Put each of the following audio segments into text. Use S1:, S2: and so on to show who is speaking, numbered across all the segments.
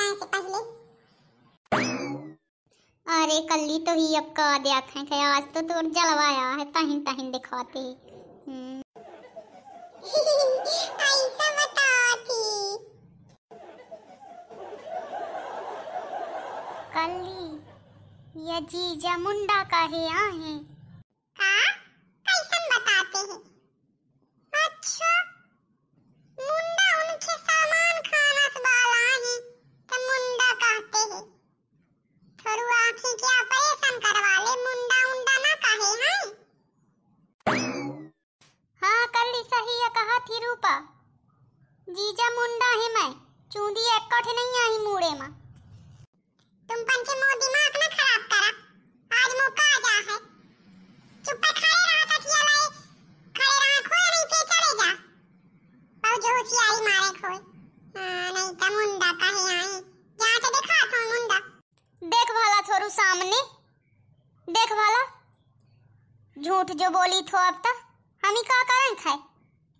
S1: यहाँ से पहले
S2: अरे कल्ली तो ही अब का देख है कि आज तो तोर जलवाया है तहिन तहिन दिखाते
S1: ऐसा बता थी
S2: कल्ली ये जीजा मुंडा का है आ है हुआ जीजा मुंडा है मैं चूंदी एक कोठे नहीं आई मूड़े मां
S1: तुम पंचे मो दिमाग ना खराब करा आज मौका आ जा है चुप पर खड़े रहा था किया लाए खड़े रहा खोए नहीं पे चले जा बहु जो आई मारे खोए हां नहीं तो मुंडा का है आई यहां से तो देखा था मुंडा देख वाला छोरू सामने देख वाला
S2: झूठ जो बोली थो अब तक तो। हम ही का करें खाए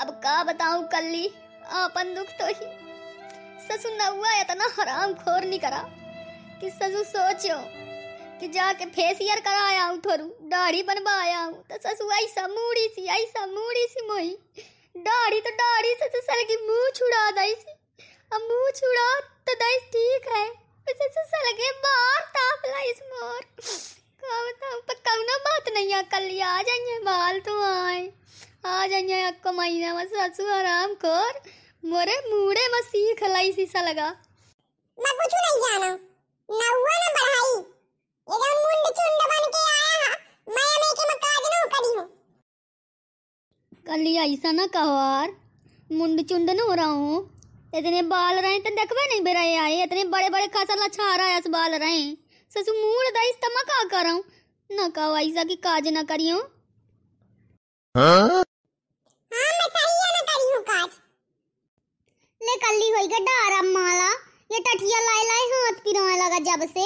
S3: अब का बताऊं कल्ली आपन दुख तो ही ससु नवा इतना तो हराम खोर नहीं करा कि ससु सोचो कि जाके फेसियर कराया हूँ थोरू दाढ़ी बनवाया हूँ तो ससु ऐसा मूड़ी सी ऐसा मूड़ी सी मोई दाढ़ी तो दाढ़ी से सर की मुंह छुड़ा दई सी अब मुंह छुड़ा तो दई ठीक है वैसे सर के बाहर तापला इस मोर का बताऊँ पक्का ना बात नहीं आ कल आ जाइए माल तो आए आज अन्या आपको महीना में सासू आराम कर मोरे मुड़े में सीख लाई शीशा
S4: लगा मैं कुछ नहीं जाना ना हुआ ना बढ़ाई एकदम मुंड चुंड बन के आया हां मैं मैं के मकाज ना करी हूं
S3: कल ऐसा ना कहवार मुंड चुंड ना हो रहा हूं इतने बाल रहे तो देखबे नहीं बेराए आए इतने बड़े बड़े खासा लछा रहा है बाल रहे ससु मूड दाई तमा का कर ना कहो ऐसा की काज ना करियो
S1: हाँ?
S2: खाली होई गड्डा आराम माला ये टटिया लाए लाए हाथ पिराने लगा जब से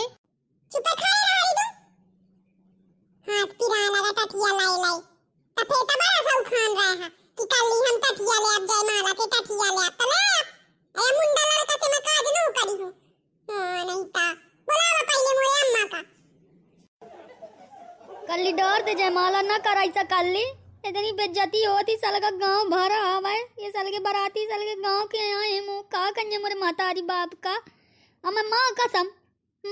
S2: चुप खाए रहा इधर
S1: हाथ पिराने लगा टटिया लाए लाए तो, तो बड़ा सा उखान रहा है कि कल ही हम टटिया ले आप जाए माला के टटिया ले आप तले तो आप अरे मुंडा लड़का से मैं काज न करी हूँ हां नहीं ता बुलावा पहले मोरे अम्मा का
S3: कल ही डर दे जाए माला ना कराई सा ही इतनी बेज्जती होती साल का गांव भरा हवा है ये साल के बराती साल के गांव के यहाँ है मुँह का कन्या मोरे माता हरी बाप का हम माँ कसम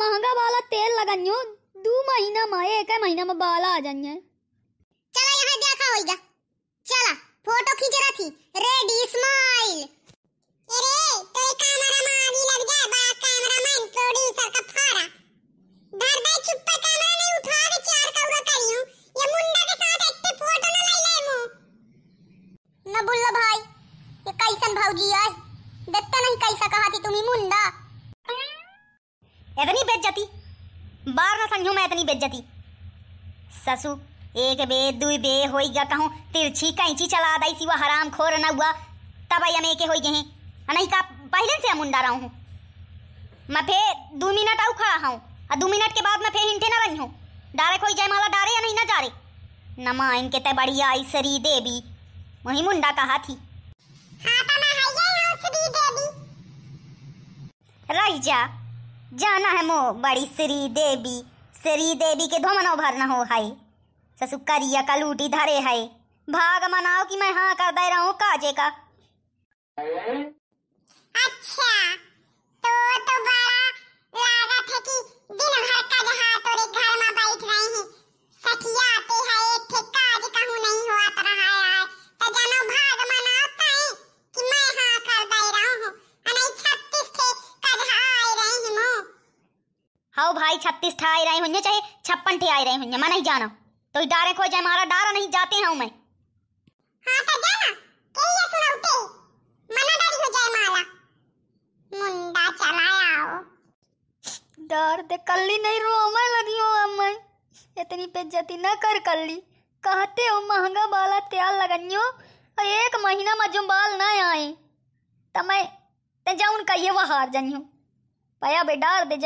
S3: महंगा वाला तेल हो दो महीना में एक महीना में बाला आ जानिए चला यहाँ देखा होगा चला
S1: ना भूलना भाई ये कैसन भौजी है देखते नहीं कैसा कहा थी
S2: तुम्ही मुंडा इतनी बेज्जती बार ना समझू मैं इतनी बेज्जती ससु एक बे दुई बे हो गया कहूँ तिरछी कैंची चला दई सी वह हराम खोर न हुआ तब अमे के हो गए हैं नहीं का पहले से मुंडा रहा हूँ मैं फिर दो मिनट आऊ खड़ा हूँ और दो मिनट के बाद मैं फिर हिंटे ना रही हूँ डारे कोई जयमाला डारे या नहीं ना जा डारे नमाइन इनके ते बढ़िया आई सरी देवी वही मुंडा का हाथी रह जा जाना है मो बड़ी श्री देवी श्री देवी के धोमनो भरना हो हाय ससुकरिया का लूटी धरे है भाग मनाओ कि मैं हाँ कर दे रहा हूँ काजे का
S1: अच्छा तो तो बड़ा लागत है कि दिन भर का जहाँ घर में बैठ रहे हैं सखिया आते तो हैं एक कहूँ नहीं हुआ तो
S2: अट्ठाई छत्तीस ठा आई रही हूँ चाहे छप्पन ठे आई रही हूँ मैं नहीं जाना तो डारे खो जाए मारा डारा नहीं जाते हैं मैं हाँ तो जाना के हो जाए
S3: माला डर दे कल्ली नहीं रो मैं लगी इतनी कर कल्ली कहते हो महंगा लगनियो और एक महीना में जो बाल ना आए तो मैं तो जाऊन वहार जनियो पया बे डार दे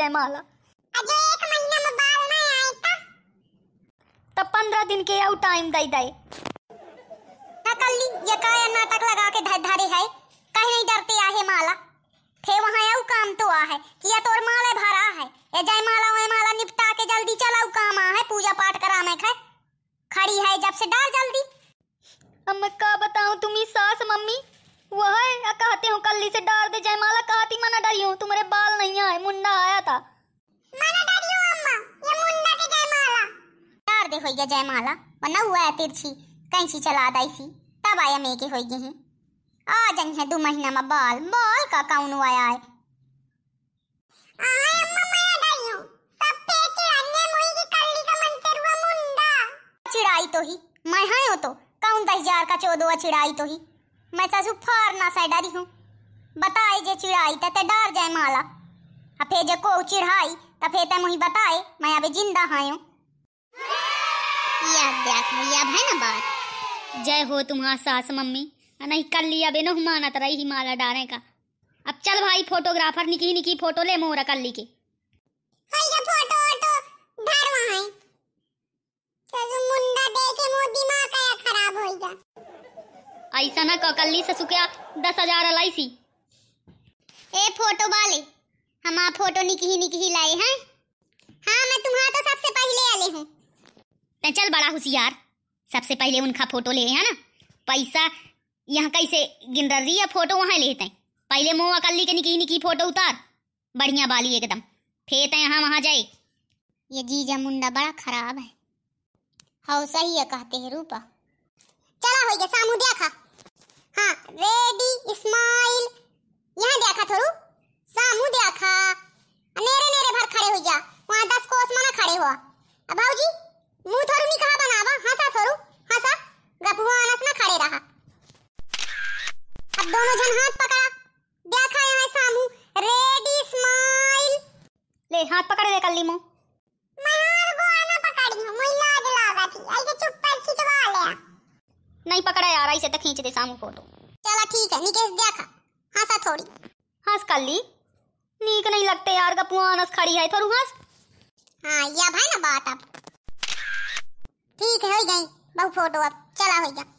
S3: तो पंद्रह दिन के आउ टाइम दई
S2: दई नकली
S1: ये काय नाटक
S2: लगा के धर धरे है कहीं नहीं डरते आहे माला फे वहां आउ काम तो आ है कि ये तोर माला भरा है ए जाय माला ओए माला निपटा के जल्दी चलाऊ काम आ है पूजा पाठ करा मैं खै खड़ी है जब से डाल जल्दी अब मैं
S3: का बताऊं तुम ही सास मम्मी वह कहते हो कल्ली से डार दे जयमाला कहती मना
S2: डरियो तुम्हारे बाल नहीं आए मुंडा आया था होइया जयमाला हुआ है तिरछी चला दाई सी तब आया मे के हैं आ जन है दो महीना में बाल बाल का कौन आया है चिड़ाई तो ही मैं तो कौन दस हजार का चौदवा चिड़ाई तो ही मैं सासू फार ना सा डरी हूँ बताए जे चिड़ाई डर जाए माला फिर जे को चिढ़ाई त तो फेते मुही बताए मैं अभी जिंदा हायो या देख अब भाई ना बात जय हो तुम्हारा सास मम्मी नहीं कर लिया बेनो माना तरह ही माला डालने का अब चल भाई फोटोग्राफर निकी निकी फोटो ले मोरा कर ली के
S4: हाय फोटो तो धर वहां
S1: है मुंडा मो दिमाग का खराब हो गया
S2: ऐसा ना ककल्ली ससुक्या दस हजार अलाई सी ए फोटो वाले हम फोटो निकही निकही लाए हैं हाँ मैं तुम्हारा तो सबसे पहले आले हूँ तो चल बड़ा होशियार सबसे पहले उनका फोटो ले है ना पैसा यहाँ कैसे गिन रही है फोटो वहाँ लेते हैं पहले मुँह अकल ली के निकी निकी फोटो उतार बढ़िया बाली एकदम फेत है यहाँ वहाँ जाए ये जीजा मुंडा बड़ा खराब है हाँ सही है कहते हैं रूपा चला हो गया सामू
S1: देखा दोनों जन हाथ पकड़ा देखा है सामू
S2: रेडी स्माइल ले हाथ पकड़ ले कल्ली मो मैं हाथ को आना पकड़ी हूं मुई लाज थी ऐसे चुप पर खिंचवा लिया नहीं पकड़ा यार ऐसे तो खींच दे सामू फोटो तो। चलो ठीक है निकेश देखा हंसा थोड़ी हंस कल्ली नीक नहीं लगते यार गपुआ हंस खड़ी है थोड़ू हंस हां या भाई ना बात अब ठीक है हो गई बहु फोटो अब चला हो गया